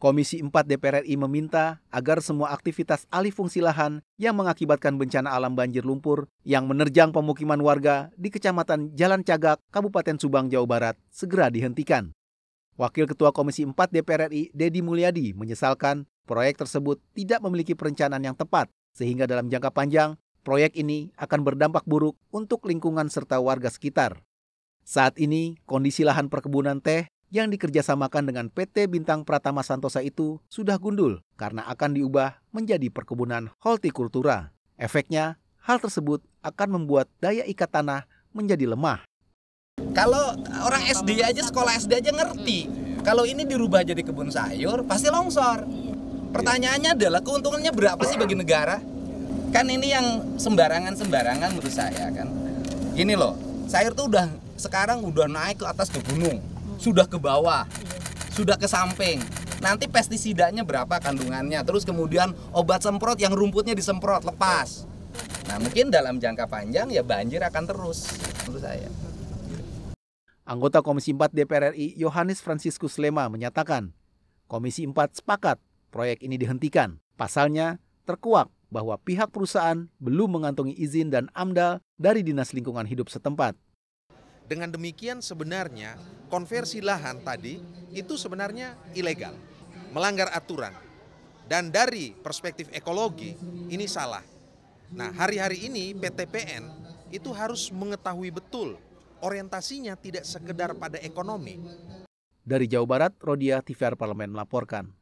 Komisi 4 DPR RI meminta agar semua aktivitas alih fungsi lahan yang mengakibatkan bencana alam banjir lumpur yang menerjang pemukiman warga di Kecamatan Jalan Cagak, Kabupaten Subang, Jawa Barat segera dihentikan. Wakil Ketua Komisi 4 DPR RI, Dedi Mulyadi, menyesalkan proyek tersebut tidak memiliki perencanaan yang tepat sehingga dalam jangka panjang proyek ini akan berdampak buruk untuk lingkungan serta warga sekitar. Saat ini, kondisi lahan perkebunan teh yang dikerjasamakan dengan PT Bintang Pratama Santosa itu sudah gundul karena akan diubah menjadi perkebunan hortikultura. Efeknya, hal tersebut akan membuat daya ikat tanah menjadi lemah. Kalau orang SD aja, sekolah SD aja ngerti. Kalau ini dirubah jadi kebun sayur, pasti longsor. Pertanyaannya adalah keuntungannya berapa sih bagi negara? Kan ini yang sembarangan-sembarangan menurut saya kan. Gini loh, sayur tuh udah sekarang udah naik ke atas ke gunung sudah ke bawah, sudah ke samping. Nanti pestisidanya berapa kandungannya, terus kemudian obat semprot yang rumputnya disemprot lepas. Nah, mungkin dalam jangka panjang ya banjir akan terus menurut saya. Anggota Komisi 4 DPR RI Yohanes Franciscus Lema menyatakan, Komisi 4 sepakat proyek ini dihentikan. Pasalnya terkuak bahwa pihak perusahaan belum mengantongi izin dan amdal dari Dinas Lingkungan Hidup setempat. Dengan demikian sebenarnya konversi lahan tadi itu sebenarnya ilegal, melanggar aturan. Dan dari perspektif ekologi ini salah. Nah, hari-hari ini PTPN itu harus mengetahui betul orientasinya tidak sekedar pada ekonomi. Dari Jawa Barat, Rodia TVR Parlemen melaporkan.